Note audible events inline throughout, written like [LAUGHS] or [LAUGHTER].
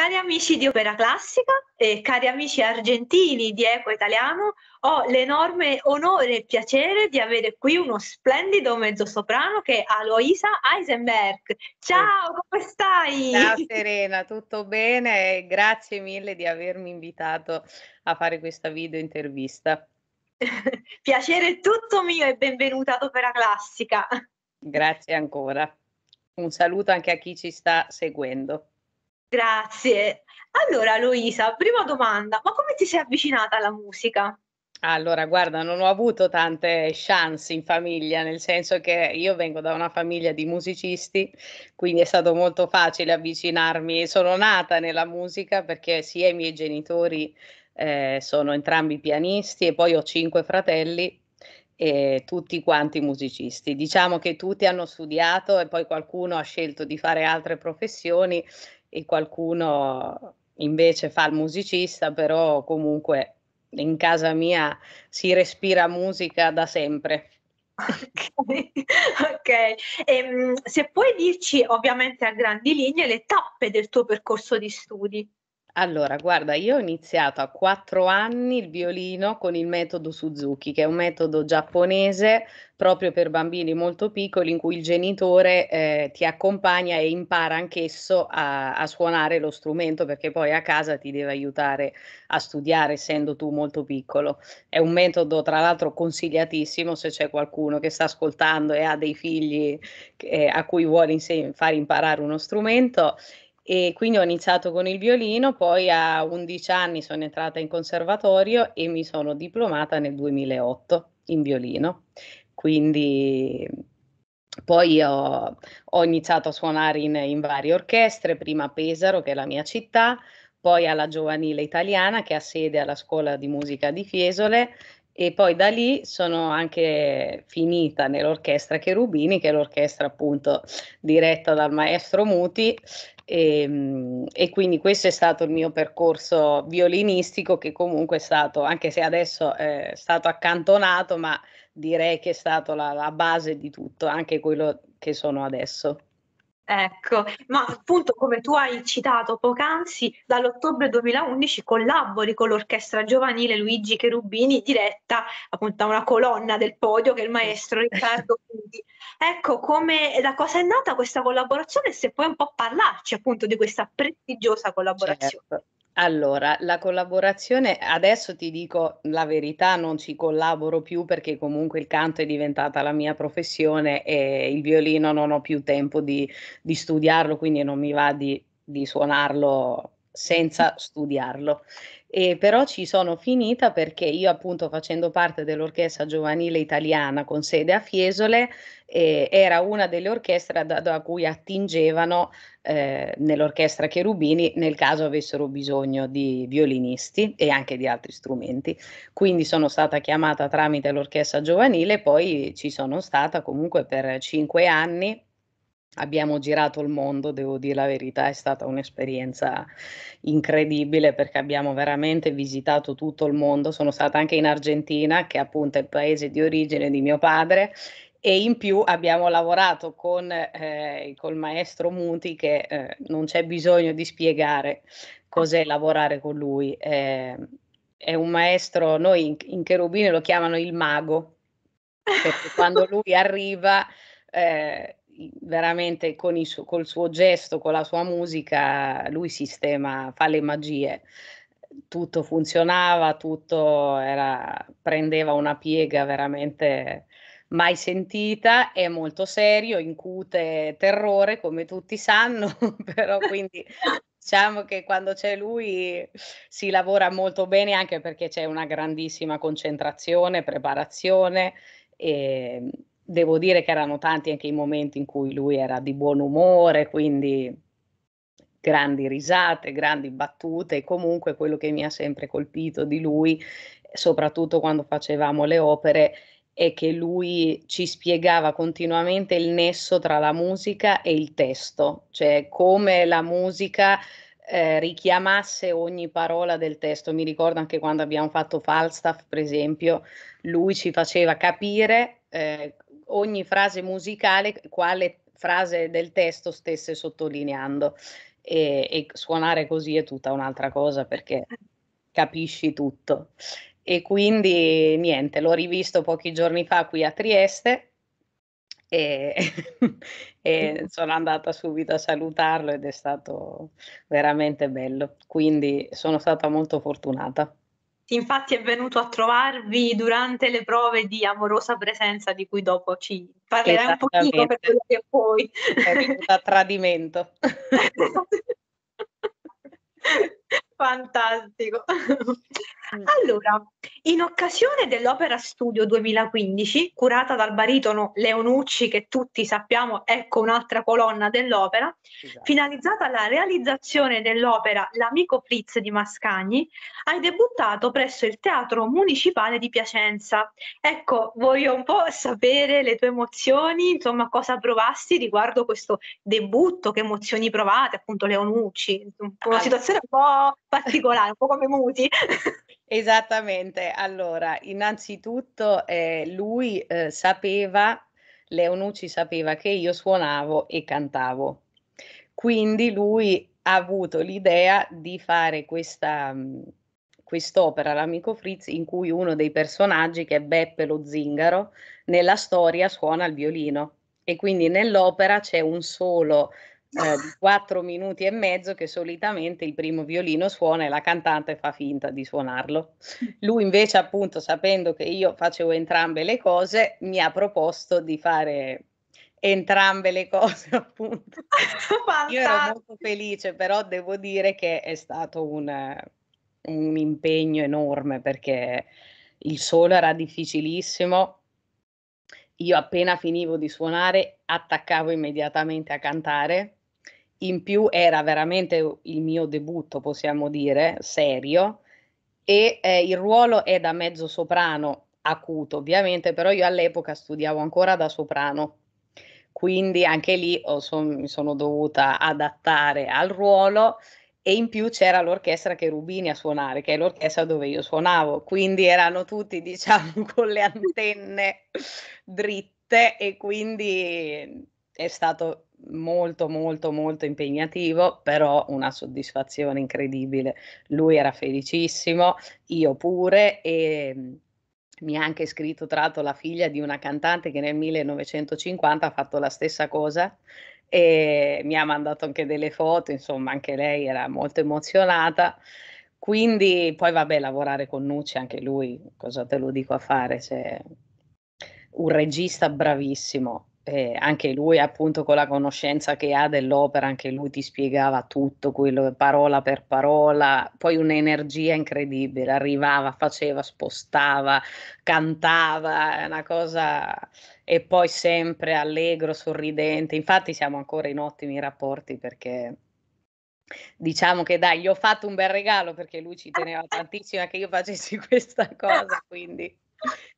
Cari amici di opera classica e cari amici argentini di Eco Italiano, ho l'enorme onore e piacere di avere qui uno splendido mezzosoprano che è Aloisa Eisenberg. Ciao, come stai? Ciao [LAUGHS] Serena, tutto bene? Grazie mille di avermi invitato a fare questa video intervista. [LAUGHS] piacere tutto mio e benvenuta ad Opera Classica. Grazie ancora. Un saluto anche a chi ci sta seguendo. Grazie. Allora, Luisa, prima domanda, ma come ti sei avvicinata alla musica? Allora, guarda, non ho avuto tante chance in famiglia, nel senso che io vengo da una famiglia di musicisti, quindi è stato molto facile avvicinarmi. Sono nata nella musica perché sia i miei genitori eh, sono entrambi pianisti e poi ho cinque fratelli e tutti quanti musicisti. Diciamo che tutti hanno studiato e poi qualcuno ha scelto di fare altre professioni e qualcuno invece fa il musicista, però comunque in casa mia si respira musica da sempre. Ok, okay. E, ehm, se puoi dirci ovviamente a grandi linee le tappe del tuo percorso di studi. Allora, guarda, io ho iniziato a quattro anni il violino con il metodo Suzuki, che è un metodo giapponese proprio per bambini molto piccoli, in cui il genitore eh, ti accompagna e impara anch'esso a, a, suonare lo strumento, perché poi a casa ti deve aiutare a studiare, essendo tu molto piccolo. È un metodo, tra l'altro, consigliatissimo se c'è qualcuno che sta ascoltando e ha dei figli che, eh, a cui vuole inseg- far imparare uno strumento e quindi ho iniziato con il violino, poi a 11 anni sono entrata in conservatorio e mi sono diplomata nel 2008 in violino. Quindi poi ho, ho iniziato a suonare in, in varie orchestre, prima a Pesaro, che è la mia città, poi alla Giovanile Italiana che ha sede alla Scuola di Musica di Fiesole e poi da lì sono anche finita nell'orchestra Cherubini, che è l'orchestra appunto diretta dal maestro Muti e, ehm, e, quindi questo è stato il mio percorso violinistico che comunque è stato, anche se adesso è stato accantonato, ma direi che è stato la, la base di tutto, anche quello che sono adesso. Ecco, ma appunto come tu hai citato poc'anzi, dall'ottobre 2011 collabori con l'orchestra giovanile Luigi Cherubini, diretta appunto da una colonna del podio che è il maestro Riccardo Quindi. Ecco, come, da cosa è nata questa collaborazione e se puoi un po' parlarci appunto di questa prestigiosa collaborazione. Certo. Allora, la collaborazione, adesso ti dico la verità, non ci collaboro più perché comunque il canto è diventata la mia professione e il violino non ho più tempo di, di studiarlo, quindi non mi va di, di suonarlo senza [LAUGHS] studiarlo. E però ci sono finita perché io appunto facendo parte dell'orchestra giovanile italiana con sede a Fiesole e era una delle orchestre da, da cui attingevano eh, nell'orchestra Cherubini nel caso avessero bisogno di violinisti e anche di altri strumenti. Quindi sono stata chiamata tramite l'orchestra giovanile, poi ci sono stata comunque per cinque anni. Abbiamo girato il mondo, devo dire la verità, è stata un'esperienza incredibile perché abbiamo veramente visitato tutto il mondo. Sono stata anche in Argentina, che appunto è il paese di origine di mio padre, e in più abbiamo lavorato con eh, col maestro Muti che eh, non c'è bisogno di spiegare cos'è ah. lavorare con lui. Eh, è un maestro, noi in, in Cherubino lo chiamano il mago, perché quando [LAUGHS] lui arriva eh, veramente con il suo, col suo gesto, con la sua musica, lui sistema, fa le magie. Tutto funzionava, tutto era, prendeva una piega veramente mai sentita, è molto serio, incute terrore come tutti sanno, [LAUGHS] però quindi diciamo che quando c'è lui si lavora molto bene anche perché c'è una grandissima concentrazione, preparazione e devo dire che erano tanti anche i momenti in cui lui era di buon umore, quindi grandi risate, grandi battute e comunque quello che mi ha sempre colpito di lui, soprattutto quando facevamo le opere, è che lui ci spiegava continuamente il nesso tra la musica e il testo, cioè come la musica eh, richiamasse ogni parola del testo. Mi ricordo anche quando abbiamo fatto Falstaff, per esempio, lui ci faceva capire eh, ogni frase musicale quale frase del testo stesse sottolineando. E, e suonare così è tutta un'altra cosa perché eh. capisci tutto e quindi niente, l'ho rivisto pochi giorni fa qui a Trieste e, [LAUGHS] e, mm. sono andata subito a salutarlo ed è stato veramente bello, quindi sono stata molto fortunata. Infatti è venuto a trovarvi durante le prove di amorosa presenza di cui dopo ci parlerai un pochino per quello che poi. È venuto a tradimento. [LAUGHS] Fantastico. Mm. Allora, in occasione dell'Opera Studio 2015, curata dal baritono Leonucci, che tutti sappiamo ecco un'altra colonna dell'opera, esatto. finalizzata alla realizzazione dell'opera L'amico Fritz di Mascagni, hai debuttato presso il Teatro Municipale di Piacenza. Ecco, voglio un po' sapere le tue emozioni, insomma, cosa provasti riguardo questo debutto, che emozioni provate, appunto Leonucci, una ah. situazione un po' particolare, un po' come Muti. [LAUGHS] Esattamente, allora, innanzitutto eh, lui eh, sapeva, Leonucci sapeva che io suonavo e cantavo, quindi lui ha avuto l'idea di fare questa, mm, quest'opera, l'amico Fritz, in cui uno dei personaggi, che è Beppe lo zingaro, nella storia suona il violino e quindi nell'opera c'è un solo eh, di quattro minuti e mezzo che solitamente il primo violino suona e la cantante fa finta di suonarlo. Lui invece, appunto, sapendo che io facevo entrambe le cose, mi ha proposto di fare entrambe le cose, [LAUGHS] appunto. Io ero molto felice, però devo dire che è stato un, un impegno enorme perché il solo era difficilissimo. Io appena finivo di suonare attaccavo immediatamente a cantare in più era veramente il mio debutto, possiamo dire, serio, e eh, il ruolo è da mezzo soprano acuto, ovviamente, però io all'epoca studiavo ancora da soprano, quindi anche lì son, mi sono dovuta adattare al ruolo e in più c'era l'orchestra Cherubini a suonare, che è l'orchestra dove io suonavo, quindi erano tutti, [LAUGHS] diciamo, con le antenne dritte e quindi è stato molto molto molto impegnativo, però una soddisfazione incredibile. Lui era felicissimo, io pure e mm, mi ha anche scritto tra l'altro la figlia di una cantante che nel 1950 ha fatto la stessa cosa e mi ha mandato anche delle foto, insomma anche lei era molto emozionata. Quindi poi vabbè lavorare con Nucci anche lui, cosa te lo dico a fare, se un regista bravissimo, eh, anche lui appunto con la conoscenza che ha dell'opera, anche lui ti spiegava tutto, quello, parola per parola, poi un'energia incredibile, arrivava, faceva, spostava, cantava, è una cosa e poi sempre allegro, sorridente, infatti siamo ancora in ottimi rapporti perché diciamo che dai, gli ho fatto un bel regalo perché lui ci teneva [LAUGHS] tantissimo che io facessi [LAUGHS] questa cosa, quindi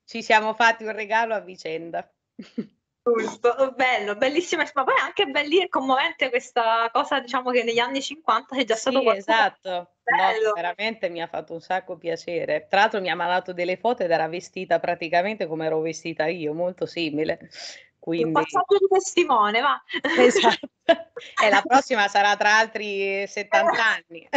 ci siamo fatti un regalo a vicenda. [LAUGHS] Giusto, bello, bellissima, ma poi è anche belli e commovente questa cosa, diciamo che negli anni 50 è già stato sì, qualcosa. Esatto, no, veramente mi ha fatto un sacco piacere. Tra l'altro mi ha mandato delle foto ed era vestita praticamente come ero vestita io, molto simile. Quindi... Un passaggio di testimone, va. Esatto. [LAUGHS] e la prossima sarà tra altri 70 anni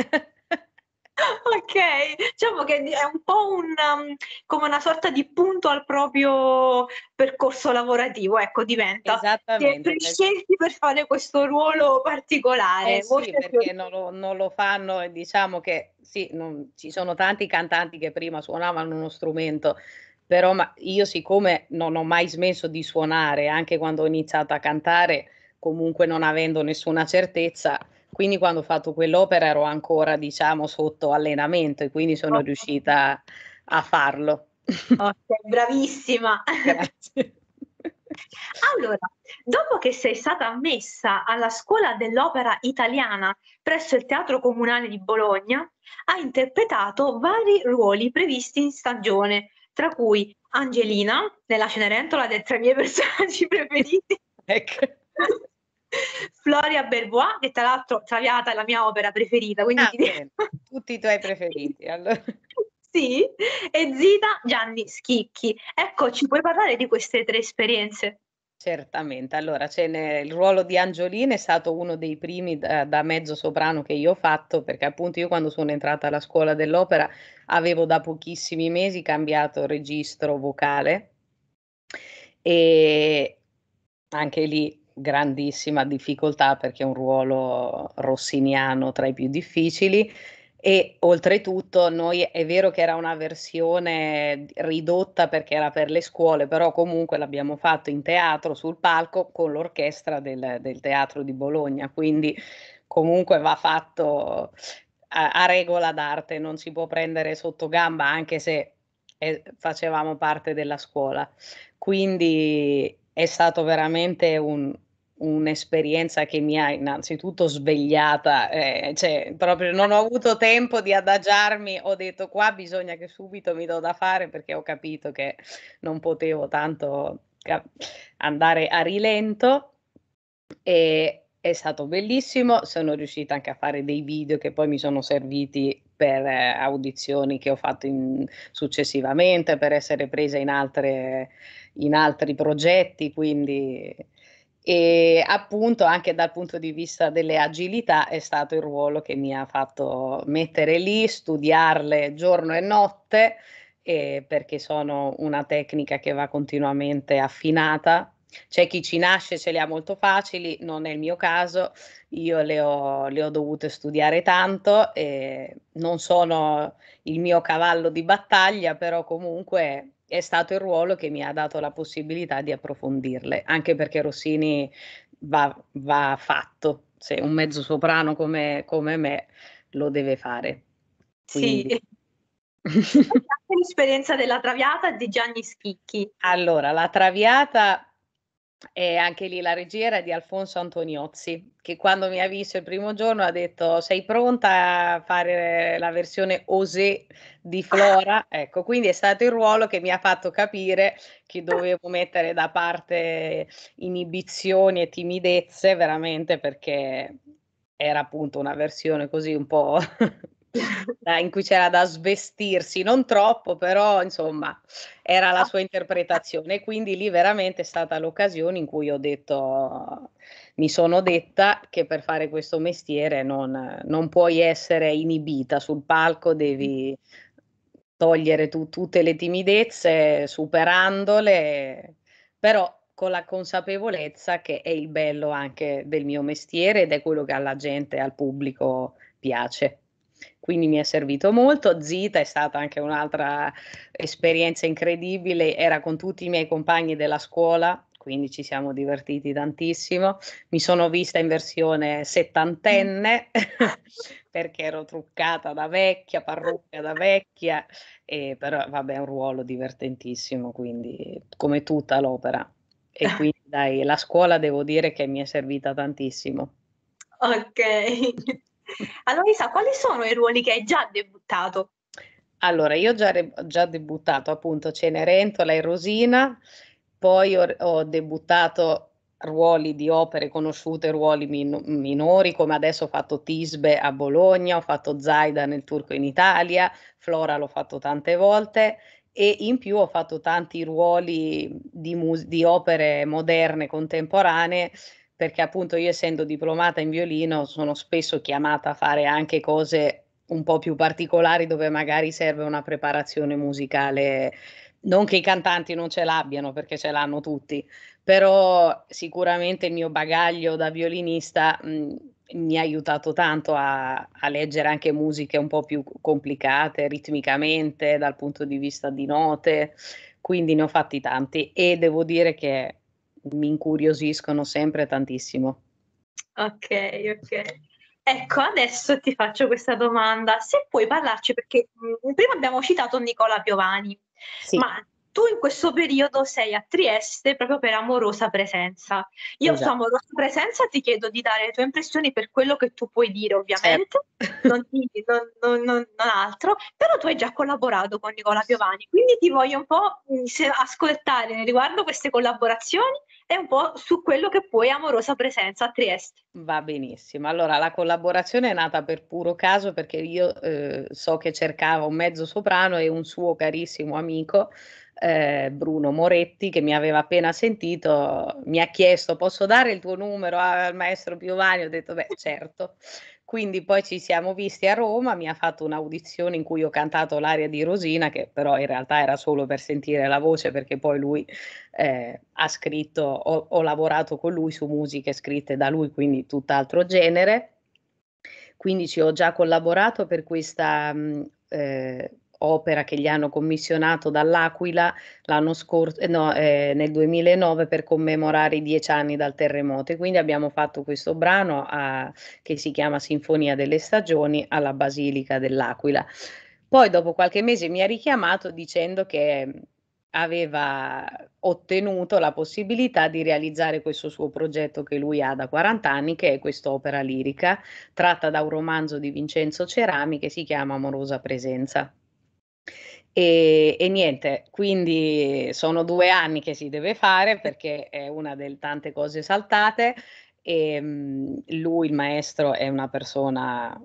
ok, diciamo che è un po' un, um, come una sorta di punto al proprio percorso lavorativo, ecco, diventa. Esattamente. Ti scelti per fare questo ruolo particolare. Eh sì, perché non lo, non lo, fanno e diciamo che sì, non, ci sono tanti cantanti che prima suonavano uno strumento, però ma io siccome non ho mai smesso di suonare, anche quando ho iniziato a cantare, comunque non avendo nessuna certezza, quindi quando ho fatto quell'opera ero ancora, diciamo, sotto allenamento e quindi sono oh. riuscita a farlo. Oh, sei bravissima. Grazie. Allora, dopo che sei stata ammessa alla scuola dell'opera italiana presso il Teatro Comunale di Bologna, ha interpretato vari ruoli previsti in stagione, tra cui Angelina nella Cenerentola, ed è tra i miei personaggi [LAUGHS] preferiti. Ecco. Floria Belvoir, che tra l'altro Traviata è la mia opera preferita, quindi ah, ti... tutti i tuoi preferiti. [LAUGHS] Allora. sì, e Zita Gianni Schicchi. Ecco, ci puoi parlare di queste tre esperienze? Certamente, allora il ruolo di Angiolina è stato uno dei primi da, da, mezzo soprano che io ho fatto perché appunto io quando sono entrata alla scuola dell'opera avevo da pochissimi mesi cambiato registro vocale e anche lì grandissima difficoltà perché è un ruolo rossiniano tra i più difficili e oltretutto noi è vero che era una versione ridotta perché era per le scuole, però comunque l'abbiamo fatto in teatro sul palco con l'orchestra del, del teatro di Bologna, quindi comunque va fatto a, a regola d'arte, non si può prendere sotto gamba anche se è, eh, facevamo parte della scuola. Quindi è stato veramente un, un'esperienza che mi ha innanzitutto svegliata, eh, cioè proprio non ho avuto tempo di adagiarmi, ho detto qua bisogna che subito mi do da fare perché ho capito che non potevo tanto andare a rilento e è stato bellissimo, sono riuscita anche a fare dei video che poi mi sono serviti per eh, audizioni che ho fatto in, successivamente, per essere presa in, altre, in altri progetti, quindi e appunto anche dal punto di vista delle agilità è stato il ruolo che mi ha fatto mettere lì, studiarle giorno e notte eh, perché sono una tecnica che va continuamente affinata. C'è chi ci nasce, ce le ha molto facili, non è il mio caso, io le ho, le ho dovute studiare tanto, eh, non sono il mio cavallo di battaglia, però comunque è stato il ruolo che mi ha dato la possibilità di approfondirle, anche perché Rossini va, va fatto, se un mezzo soprano come, come me lo deve fare. Quindi. Sì. l'esperienza della Traviata di Gianni Schicchi. Allora, la Traviata e anche lì la regia era di Alfonso Antoniozzi, che quando mi ha visto il primo giorno ha detto sei pronta a fare la versione Osé di Flora? [LAUGHS] Ecco, quindi è stato il ruolo che mi ha fatto capire che dovevo mettere da parte inibizioni e timidezze veramente perché era appunto una versione così un po' [LAUGHS] in cui c'era da svestirsi, non troppo, però insomma era la ah. sua interpretazione. Quindi lì veramente è stata l'occasione in cui ho detto, mi sono detta che per fare questo mestiere non, non puoi essere inibita sul palco, devi togliere tu, tutte le timidezze, superandole, però con la consapevolezza che è il bello anche del mio mestiere ed è quello che alla gente, al pubblico piace quindi mi è servito molto. Zita è stata anche un'altra esperienza incredibile, era con tutti i miei compagni della scuola, quindi ci siamo divertiti tantissimo. Mi sono vista in versione settantenne [LAUGHS] perché ero truccata da vecchia, parrucca da vecchia, e però vabbè è un ruolo divertentissimo, quindi come tutta l'opera. E [LAUGHS] quindi dai, la scuola devo dire che mi è servita tantissimo. Ok. Allora, Isa, quali sono i ruoli che hai già debuttato? Allora, io ho già, re- già debuttato appunto Cenerentola e Rosina, poi ho, ho debuttato ruoli di opere conosciute, ruoli min- minori, come adesso ho fatto Tisbe a Bologna, ho fatto Zaida nel Turco in Italia, Flora l'ho fatto tante volte e in più ho fatto tanti ruoli di, mus- di opere moderne, contemporanee, perché appunto io essendo diplomata in violino sono spesso chiamata a fare anche cose un po' più particolari dove magari serve una preparazione musicale. Non che i cantanti non ce l'abbiano perché ce l'hanno tutti, però sicuramente il mio bagaglio da violinista mh, mhmm, mi ha aiutato tanto a, a, leggere anche musiche un po' più complicate ritmicamente, dal punto di vista di note, quindi ne ho fatti tanti e devo dire che mi incuriosiscono sempre tantissimo. Ok, ok. Ecco, adesso ti faccio questa domanda. Se puoi parlarci, perché mm, prima abbiamo citato Nicola Piovani, sì. ma tu in questo periodo sei a Trieste proprio per amorosa presenza. Io esatto. su amorosa presenza ti chiedo di dare le tue impressioni per quello che tu puoi dire, ovviamente, certo. non, ti, non, non, non, altro, però tu hai già collaborato con Nicola Piovani, quindi ti voglio un po' mm, ascoltare riguardo queste collaborazioni e un po' su quello che poi è Amorosa Presenza a Trieste. Va benissimo. Allora, la collaborazione è nata per puro caso perché io eh, so che cercavo un mezzo soprano e un suo carissimo amico eh, Bruno Moretti che mi aveva appena sentito mi ha chiesto posso dare il tuo numero al maestro Piovani? Ho detto beh certo quindi poi ci siamo visti a Roma, mi ha fatto un'audizione in cui ho cantato l'aria di Rosina, che però in realtà era solo per sentire la voce, perché poi lui eh, ha scritto, ho, ho lavorato con lui su musiche scritte da lui, quindi tutt'altro genere. Quindi ci ho già collaborato per questa mm, eh, opera che gli hanno commissionato dall'Aquila l'anno scorso, no, eh, nel 2009 per commemorare i dieci anni dal terremoto e quindi abbiamo fatto questo brano a, che si chiama Sinfonia delle Stagioni alla Basilica dell'Aquila. Poi dopo qualche mese mi ha richiamato dicendo che aveva ottenuto la possibilità di realizzare questo suo progetto che lui ha da 40 anni, che è quest'opera lirica, tratta da un romanzo di Vincenzo Cerami che si chiama Amorosa Presenza. E, e, niente, quindi sono due anni che si deve fare perché è una delle tante cose saltate. E, ehm, lui, il maestro, è una persona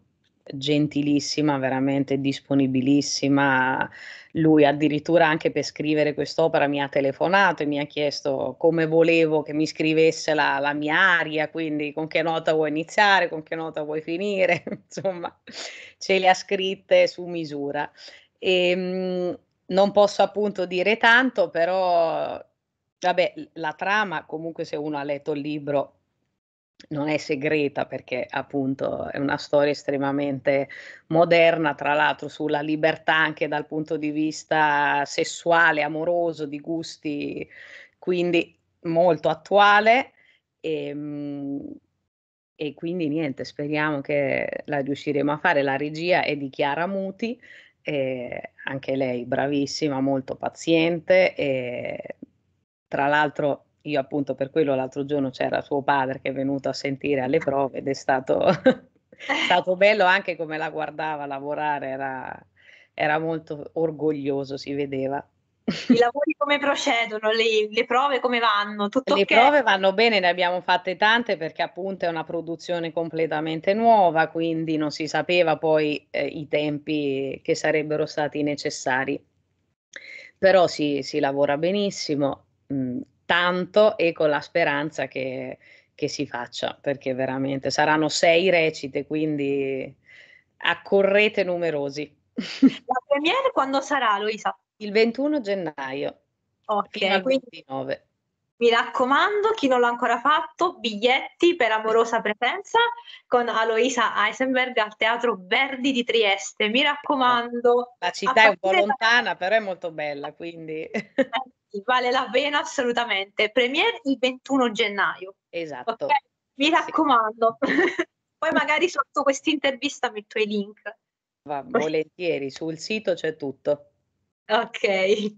gentilissima, veramente disponibilissima. Lui addirittura anche per scrivere quest'opera mi ha telefonato e mi ha chiesto come volevo che mi scrivesse la, la mia aria, quindi con che nota vuoi iniziare, con che nota vuoi finire, [LAUGHS] insomma ce le ha scritte su misura. E, ehm, non posso appunto dire tanto, però vabbè, la trama comunque se uno ha letto il libro non è segreta perché appunto è una storia estremamente moderna, tra l'altro sulla libertà anche dal punto di vista sessuale, amoroso, di gusti, quindi molto attuale e, ehm, e quindi niente, speriamo che la riusciremo a fare. La regia è di Chiara Muti eh, anche lei bravissima, molto paziente. E, tra l'altro io appunto per quello l'altro giorno c'era suo padre che è venuto a sentire alle ah. prove ed è stato, [LAUGHS] eh. stato bello anche come la guardava lavorare, era, era molto orgoglioso, si vedeva. I lavori come procedono, le, le prove come vanno? Tutto le okay? prove vanno bene, ne abbiamo fatte tante perché appunto è una produzione completamente nuova, quindi non si sapeva poi eh, i tempi che sarebbero stati necessari. Però si, si lavora benissimo, mh, mm, tanto e con la speranza che, che si faccia, perché veramente saranno sei recite, quindi accorrete numerosi. [LAUGHS] La premiere quando sarà, Luisa? Il 21 gennaio. Ok, quindi 29. mi raccomando, chi non l'ha ancora fatto, biglietti per amorosa presenza con Aloisa Eisenberg al Teatro Verdi di Trieste. Mi raccomando. La città è un po' lontana, da... però è molto bella, quindi eh vale la pena assolutamente. Premier il 21 gennaio. Esatto. Okay? Mi raccomando. Sì. [LAUGHS] Poi magari sotto questa intervista metto i link. Va, volentieri, sul sito c'è tutto. Ok.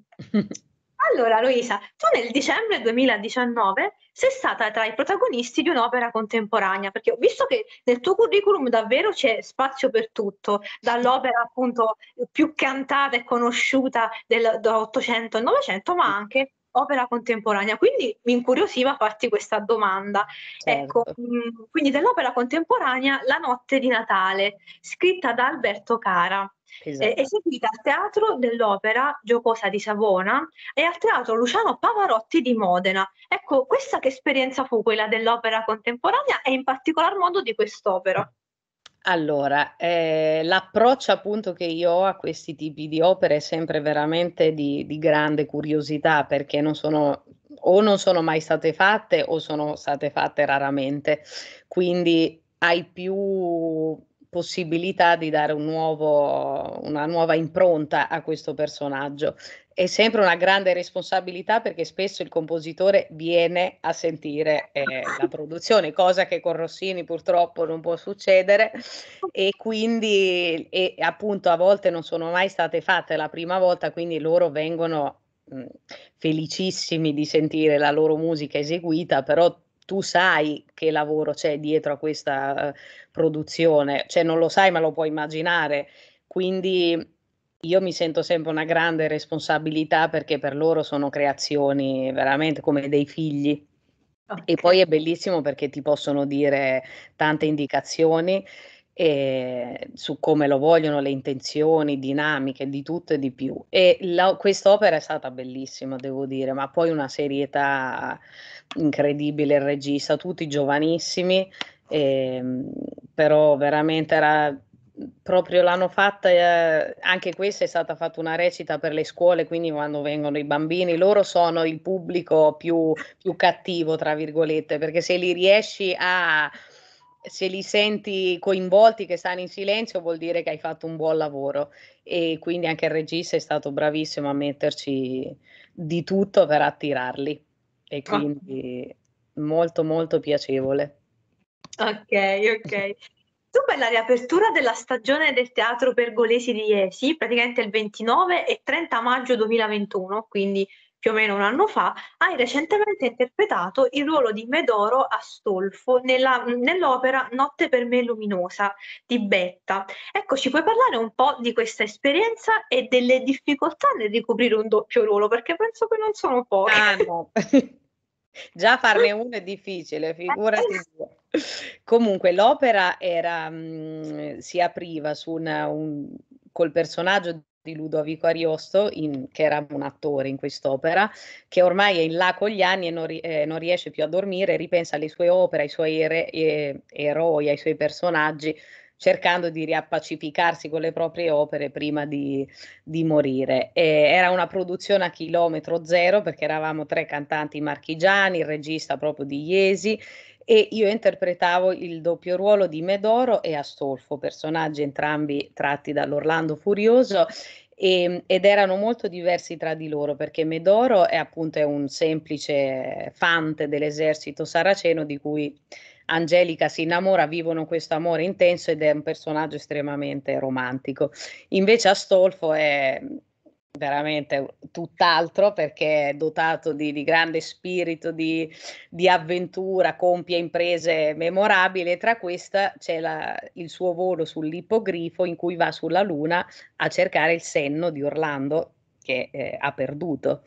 Allora, Luisa, tu nel dicembre 2019 sei stata tra i protagonisti di un'opera contemporanea, perché ho visto che nel tuo curriculum davvero c'è spazio per tutto, dall'opera appunto più cantata e conosciuta dell'Ottocento al Novecento, ma anche opera contemporanea. Quindi mi incuriosiva farti questa domanda. Ecco, certo. Ecco, quindi dell'opera contemporanea La notte di Natale, scritta da Alberto Cara. Esatto. eseguita al Teatro dell'Opera Giocosa di Savona e al Teatro Luciano Pavarotti di Modena. Ecco, questa che esperienza fu quella dell'opera contemporanea e in particolar modo di quest'opera? Allora, eh, l'approccio appunto che io ho a questi tipi di opere è sempre veramente di, di grande curiosità perché non sono o non sono mai state fatte o sono state fatte raramente, quindi hai più possibilità di dare un nuovo, una nuova impronta a questo personaggio. È sempre una grande responsabilità perché spesso il compositore viene a sentire eh, la produzione, cosa che con Rossini purtroppo non può succedere e quindi e, appunto a volte non sono mai state fatte la prima volta, quindi loro vengono mh, felicissimi di sentire la loro musica eseguita, però tu sai che lavoro c'è dietro a questa eh, produzione, cioè non lo sai ma lo puoi immaginare, quindi io mi sento sempre una grande responsabilità perché per loro sono creazioni veramente come dei figli. Okay. E poi è bellissimo perché ti possono dire tante indicazioni eh, su come lo vogliono, le intenzioni, dinamiche, di tutto e di più. E la, quest'opera è stata bellissima, devo dire, ma poi una serietà incredibile, il regista, tutti giovanissimi, eh, però veramente era proprio l'hanno fatta, eh, anche questa è stata fatta una recita per le scuole, quindi quando vengono i bambini, loro sono il pubblico più, più cattivo, tra virgolette, perché se li riesci a se li senti coinvolti che stanno in silenzio vuol dire che hai fatto un buon lavoro e quindi anche il regista è stato bravissimo a metterci di tutto per attirarli e ah. quindi ah. molto molto piacevole. Ok, ok. Tu per la riapertura della stagione del Teatro Pergolesi di Iesi, praticamente il 29 e 30 maggio 2021, quindi più o meno un anno fa, hai recentemente interpretato il ruolo di Medoro Astolfo nella, nell'opera Notte per me luminosa di Betta. Ecco, ci puoi parlare un po' di questa esperienza e delle difficoltà nel ricoprire un doppio ruolo, perché penso che non sono poche. Ah, no. [LAUGHS] Già farne uno è difficile, figurati eh, Comunque l'opera era, mh, mm, si apriva una, un, col personaggio di Ludovico Ariosto, in, che era un attore in quest'opera, che ormai è in là con gli anni e non, eh, non riesce più a dormire, ripensa alle sue opere, ai suoi re, eh, eroi, ai suoi personaggi, cercando di riappacificarsi con le proprie opere prima di, di morire. E era una produzione a chilometro zero perché eravamo tre cantanti marchigiani, il regista proprio di Iesi e io interpretavo il doppio ruolo di Medoro e Astolfo, personaggi entrambi tratti dall'Orlando Furioso e, ehm, ed erano molto diversi tra di loro perché Medoro è appunto è un semplice fante dell'esercito saraceno di cui Angelica si innamora, vivono questo amore intenso ed è un personaggio estremamente romantico. Invece Astolfo è veramente tutt'altro perché è dotato di, di grande spirito di, di, avventura, compie imprese memorabili. Tra questa c'è la, il suo volo sull'ippogrifo in cui va sulla Luna a cercare il senno di Orlando che eh, ha perduto.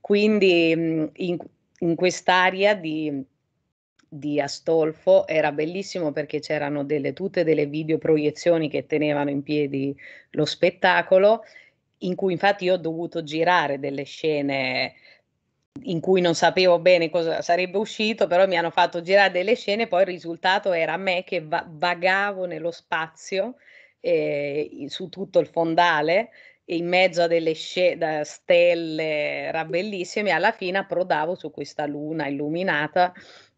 Quindi mm, in, in quest'area di, di Astolfo era bellissimo perché c'erano delle, tutte delle videoproiezioni che tenevano in piedi lo spettacolo in cui infatti io ho dovuto girare delle scene in cui non sapevo bene cosa sarebbe uscito, però mi hanno fatto girare delle scene, poi il risultato era me che va- vagavo nello spazio eh, su tutto il fondale in mezzo a delle sc- stelle era bellissime, alla fine approdavo su questa luna illuminata.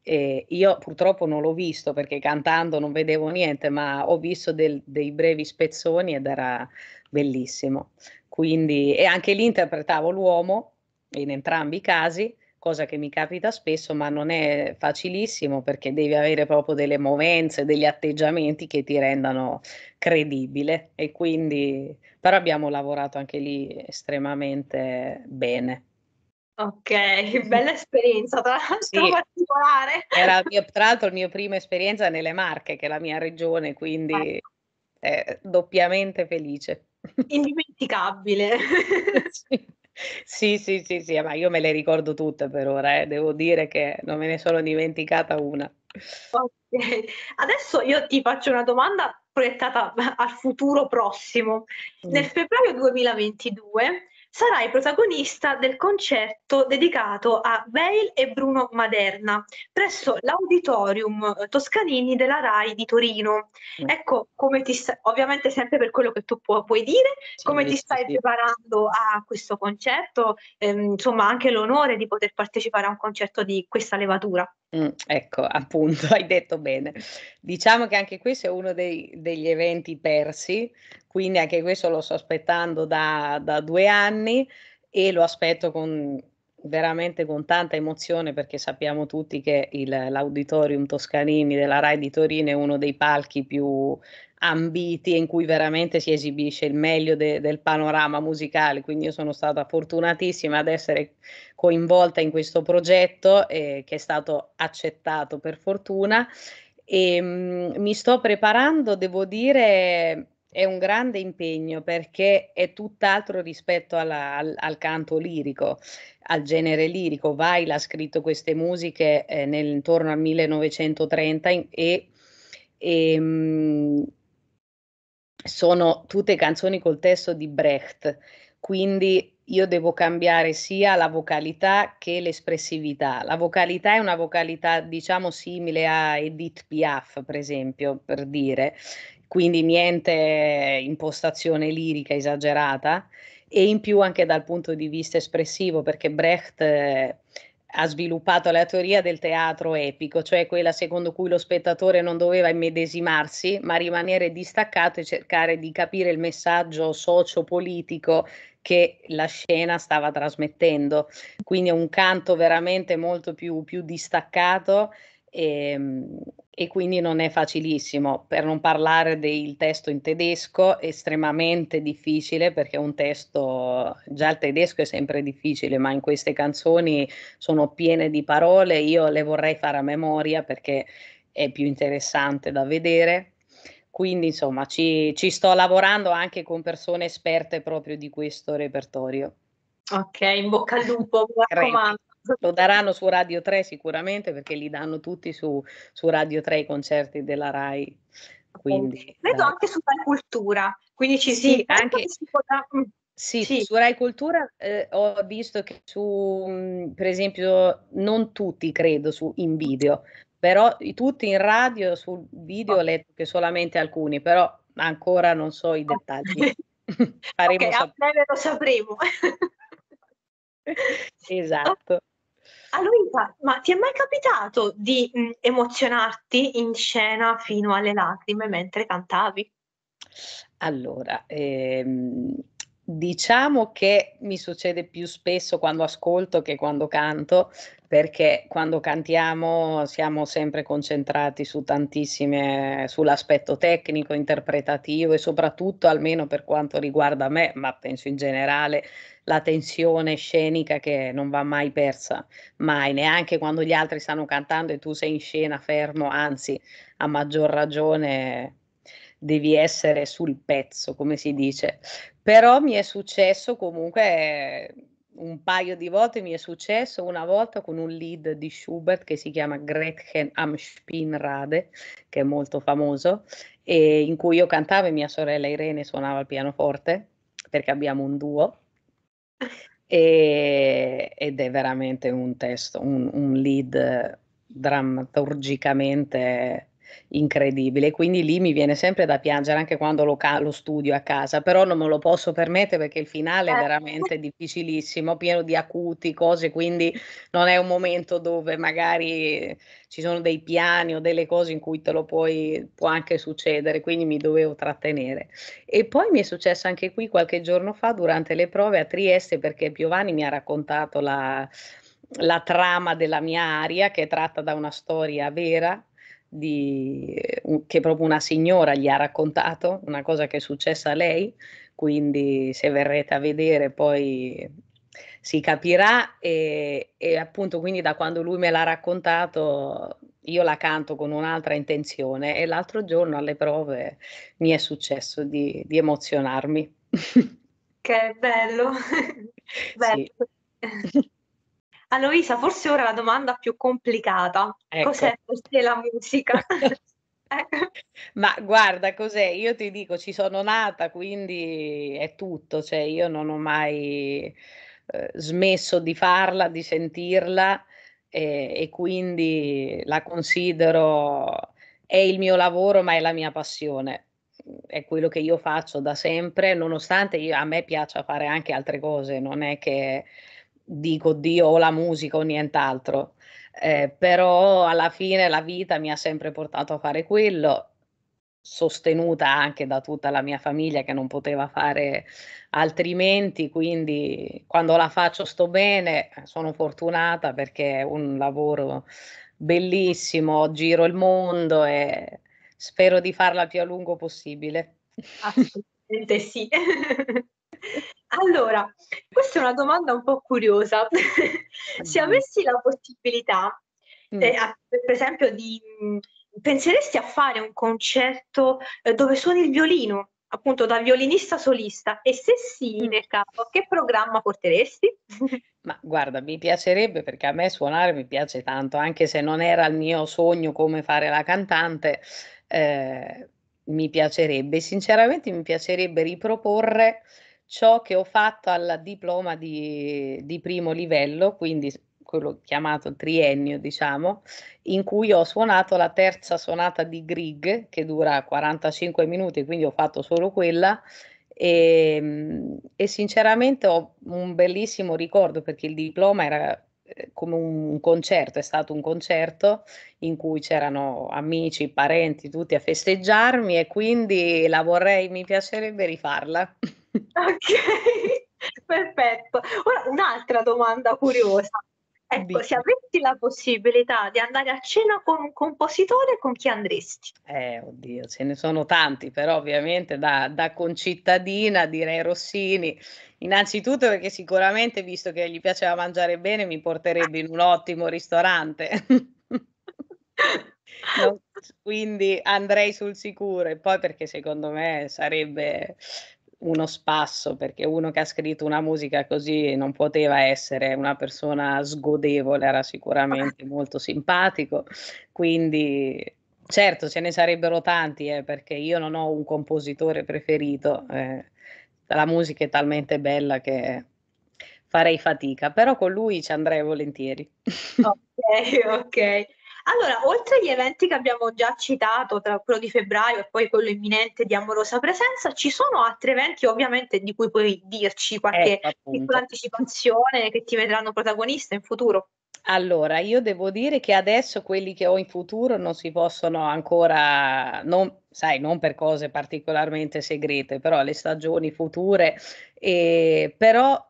Eh, io purtroppo non l'ho visto perché cantando non vedevo niente, ma ho visto del- dei brevi spezzoni ed era bellissimo. Quindi, e anche lì interpretavo l'uomo in entrambi i casi, cosa che mi capita spesso, ma non è facilissimo perché devi avere proprio delle movenze, degli atteggiamenti che ti rendano credibile. E quindi, però abbiamo lavorato anche lì estremamente bene. Ok, bella esperienza, tra l'altro sì. particolare. Era mio, tra l'altro la mia prima esperienza nelle Marche, che è la mia regione, quindi eh. doppiamente felice. Indimenticabile. [LAUGHS] sì. Sì, sì, sì, sì, ma io me le ricordo tutte per ora, eh. devo dire che non me ne sono dimenticata una. Okay. Adesso io ti faccio una domanda proiettata al futuro prossimo. Mm. Nel febbraio 2022 sarai protagonista del concerto dedicato a Veil e Bruno Maderna presso l'Auditorium Toscanini della RAI di Torino. Mm. Ecco come ti sta, ovviamente sempre per quello che tu pu- puoi dire, sì, come ti stai sì. preparando a questo concerto, ehm, insomma anche l'onore di poter partecipare a un concerto di questa levatura. Mm, ecco, appunto, [LAUGHS] hai detto bene. Diciamo che anche questo è uno dei, degli eventi persi, quindi anche questo lo sto aspettando da, da due anni e lo aspetto con veramente con tanta emozione perché sappiamo tutti che il, l'auditorium Toscanini della RAI di Torino è uno dei palchi più ambiti in cui veramente si esibisce il meglio de, del panorama musicale, quindi io sono stata fortunatissima ad essere coinvolta in questo progetto eh, che è stato accettato per fortuna e ehm, mh, mi sto preparando, devo dire, è un grande impegno perché è tutt'altro rispetto alla, al, al, canto lirico, al genere lirico. Weil ha scritto queste musiche eh, nel, intorno al 1930 in, e, e ehm, mh, sono tutte canzoni col testo di Brecht, quindi io devo cambiare sia la vocalità che l'espressività. La vocalità è una vocalità, diciamo, simile a Edith Piaf, per esempio, per dire, quindi niente impostazione lirica esagerata e in più anche dal punto di vista espressivo perché Brecht eh, ha sviluppato la teoria del teatro epico, cioè quella secondo cui lo spettatore non doveva immedesimarsi, ma rimanere distaccato e cercare di capire il messaggio socio-politico che la scena stava trasmettendo. Quindi è un canto veramente molto più, più distaccato e, ehm, e quindi non è facilissimo, per non parlare del testo in tedesco, estremamente difficile perché un testo, già il tedesco è sempre difficile, ma in queste canzoni sono piene di parole, io le vorrei fare a memoria perché è più interessante da vedere. Quindi insomma ci, ci sto lavorando anche con persone esperte proprio di questo repertorio. Ok, in bocca al lupo, mi raccomando lo daranno su Radio 3 sicuramente perché li danno tutti su, su Radio 3 i concerti della RAI. Quindi, Credo anche su Rai Cultura, quindi ci sì, si, anche, si può da... Mm, sì, sì, su Rai Cultura eh, ho visto che su, mh, mm, per esempio, non tutti credo su in video, però tutti in radio, sul video ho letto che solamente alcuni, però ancora non so i dettagli. [LAUGHS] [LAUGHS] Faremo okay, sap- a breve lo sapremo. [LAUGHS] esatto. Allora, ma ti è mai capitato di, mhmm, emozionarti in scena fino alle lacrime mentre cantavi? Allora, ehm Diciamo che mi succede più spesso quando ascolto che quando canto, perché quando cantiamo siamo sempre concentrati su tantissime, sull'aspetto tecnico, interpretativo e soprattutto, almeno per quanto riguarda me, ma penso in generale, la tensione scenica che non va mai persa, mai, neanche quando gli altri stanno cantando e tu sei in scena fermo, anzi, a maggior ragione devi essere sul pezzo, come si dice. Però mi è successo comunque eh, un paio di volte, mi è successo una volta con un lead di Schubert che si chiama Gretchen am Spinrade, che è molto famoso, in cui io cantavo e mia sorella Irene suonava il pianoforte, perché abbiamo un duo. E, ed è veramente un testo, un, un lead drammaturgicamente incredibile. Quindi lì mi viene sempre da piangere anche quando lo, ca- lo studio a casa, però non me lo posso permettere perché il finale è eh. veramente difficilissimo, pieno di acuti, cose, quindi non è un momento dove magari ci sono dei piani o delle cose in cui te lo puoi, può anche succedere, quindi mi dovevo trattenere. E poi mi è successo anche qui qualche giorno fa durante le prove a Trieste perché Piovani mi ha raccontato la, la trama della mia aria che è tratta da una storia vera di, che proprio una signora gli ha raccontato, una cosa che è successa a lei, quindi se verrete a vedere poi si capirà e, e appunto quindi da quando lui me l'ha raccontato io la canto con un'altra intenzione e l'altro giorno alle prove mi è successo di, di emozionarmi. Che bello! [LAUGHS] bello. Sì. Aloisa, forse ora la domanda più complicata. Ecco. Cos'è per te la musica? [LAUGHS] Eh. Ma guarda, cos'è? Io ti dico, ci sono nata, quindi è tutto, cioè io non ho mai eh, smesso di farla, di sentirla eh, e quindi la considero, è il mio lavoro, ma è la mia passione è quello che io faccio da sempre, nonostante io, a me piaccia fare anche altre cose, non è che dico Dio o la musica o nient'altro. Eh, però alla fine la vita mi ha sempre portato a fare quello, sostenuta anche da tutta la mia famiglia che non poteva fare altrimenti, quindi quando la faccio sto bene, sono fortunata perché è un lavoro bellissimo, giro il mondo e spero di farla più a lungo possibile. Assolutamente sì. [LAUGHS] Allora, questa è una domanda un po' curiosa. [LAUGHS] Se avessi la possibilità, mm. eh, a, per esempio, di, mm, penseresti a fare un concerto eh, dove suoni il violino, appunto da violinista solista? E se sì, mm. nel caso, che programma porteresti? [LAUGHS] Ma guarda, mi piacerebbe perché a me suonare mi piace tanto, anche se non era il mio sogno come fare la cantante. Eh, mi piacerebbe, sinceramente mi piacerebbe riproporre ciò che ho fatto al diploma di, di primo livello, quindi quello chiamato triennio, diciamo, in cui ho suonato la terza sonata di Grieg, che dura 45 minuti, quindi ho fatto solo quella, e, ehm, e, sinceramente ho un bellissimo ricordo perché il diploma era eh, come un concerto, è stato un concerto in cui c'erano amici, parenti, tutti a festeggiarmi e quindi la vorrei, mi piacerebbe rifarla. [LAUGHS] Ok, [LAUGHS] perfetto. Ora un'altra domanda curiosa. Ecco, se avessi la possibilità di andare a cena con un compositore, con chi andresti? Eh, oddio, ce ne sono tanti, però ovviamente da, da concittadina direi Rossini. Innanzitutto perché sicuramente, visto che gli piaceva mangiare bene, mi porterebbe in un ottimo ristorante. [LAUGHS] quindi andrei sul sicuro e poi perché secondo me sarebbe uno spasso perché uno che ha scritto una musica così non poteva essere una persona sgodevole, era sicuramente molto simpatico, quindi certo ce ne sarebbero tanti eh, perché io non ho un compositore preferito, eh, la musica è talmente bella che farei fatica, però con lui ci andrei volentieri. ok, ok. Allora, oltre agli eventi che abbiamo già citato, tra quello di febbraio e poi quello imminente di Amorosa Presenza, ci sono altri eventi ovviamente di cui puoi dirci qualche eh, piccola anticipazione che ti vedranno protagonista in futuro? Allora, io devo dire che adesso quelli che ho in futuro non si possono ancora, non, sai, non per cose particolarmente segrete, però le stagioni future, eh, però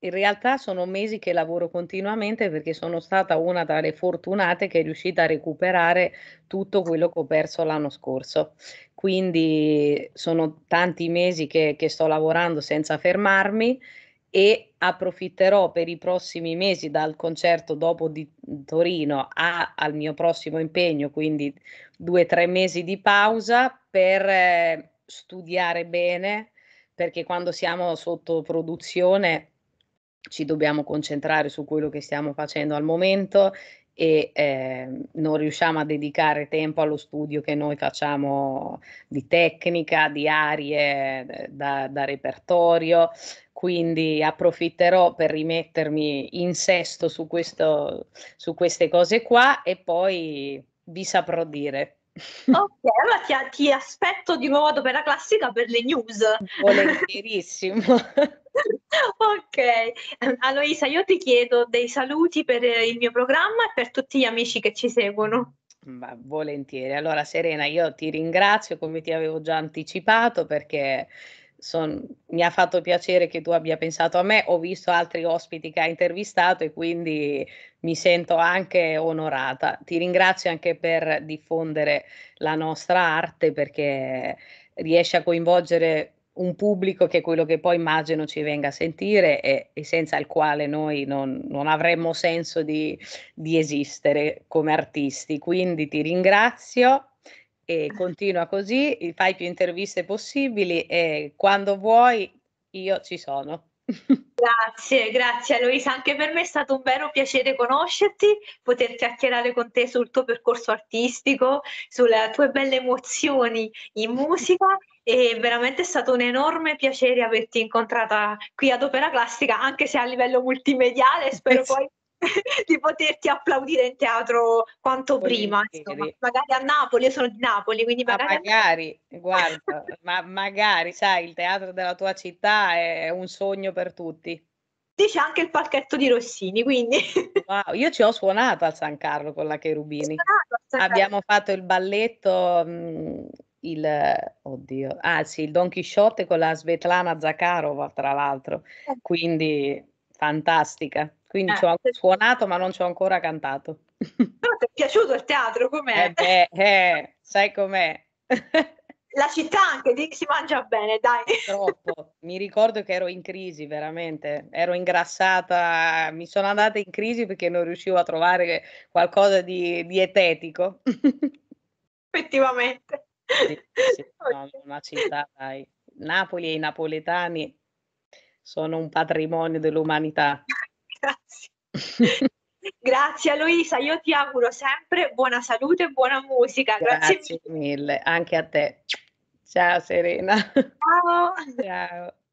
in realtà sono mesi che lavoro continuamente perché sono stata una tra le fortunate che è riuscita a recuperare tutto quello che ho perso l'anno scorso. Quindi sono tanti mesi che, che sto lavorando senza fermarmi e approfitterò per i prossimi mesi dal concerto dopo di mhmm, Torino a, al mio prossimo impegno, quindi due o tre mesi di pausa per eh, studiare bene, perché quando siamo sotto produzione ci dobbiamo concentrare su quello che stiamo facendo al momento e eh, non riusciamo a dedicare tempo allo studio che noi facciamo di tecnica, di arie, eh, da, da repertorio, quindi approfitterò per rimettermi in sesto su, questo, su queste cose qua e poi vi saprò dire. Ok, allora ti, ti, aspetto di nuovo ad Opera Classica per le news. Volentierissimo. [LAUGHS] ok, ehm, Aloisa, io ti chiedo dei saluti per eh, il mio programma e per tutti gli amici che ci seguono. Ma volentieri. Allora, Serena, io ti ringrazio come ti avevo già anticipato perché son, mi ha fatto piacere che tu abbia pensato a me, ho visto altri ospiti che hai intervistato e quindi mi sento anche onorata. Ti ringrazio anche per diffondere la nostra arte perché riesce a coinvolgere un pubblico che è quello che poi immagino ci venga a sentire e, e senza il quale noi non, non avremmo senso di, di esistere come artisti. Quindi ti ringrazio e continua così, fai più interviste possibili e quando vuoi io ci sono. [LAUGHS] Grazie, grazie Luisa, anche per me è stato un vero piacere conoscerti, poter chiacchierare con te sul tuo percorso artistico, sulle tue belle emozioni in musica e veramente è stato un enorme piacere averti incontrata qui ad Opera Classica, anche se a livello multimediale, spero [LAUGHS] poi [LAUGHS] di poterti applaudire in teatro quanto prima. Insomma, magari a Napoli, io sono di Napoli, quindi magari... Ma magari, a... guarda, ma magari, sai, il teatro della tua città è un sogno per tutti. Sì, c'è anche il palchetto di Rossini, quindi... Wow, io ci ho suonato al San Carlo con la Cherubini. Abbiamo fatto il balletto... Mh, mm, il, oddio, ah sì, il Don Chisciotte con la Svetlana Zakharova, tra l'altro, eh. quindi fantastica. Quindi eh. ci ho suonato, ma non ci ho ancora cantato. Però [LAUGHS] ti è piaciuto il teatro, com'è? Eh, beh, eh sai com'è. La città anche lì si mangia bene, dai. Troppo. Mi ricordo che ero in crisi, veramente. Ero ingrassata, mi sono andata in crisi perché non riuscivo a trovare qualcosa di dietetico. Effettivamente. Sì, sì, [LAUGHS] no, una città, dai. Napoli e i napoletani sono un patrimonio dell'umanità grazie. [LAUGHS] Grazie Luisa, io ti auguro sempre buona salute e buona musica. Grazie, Grazie mille. mille, anche a te. Ciao Serena. Ciao. Ciao.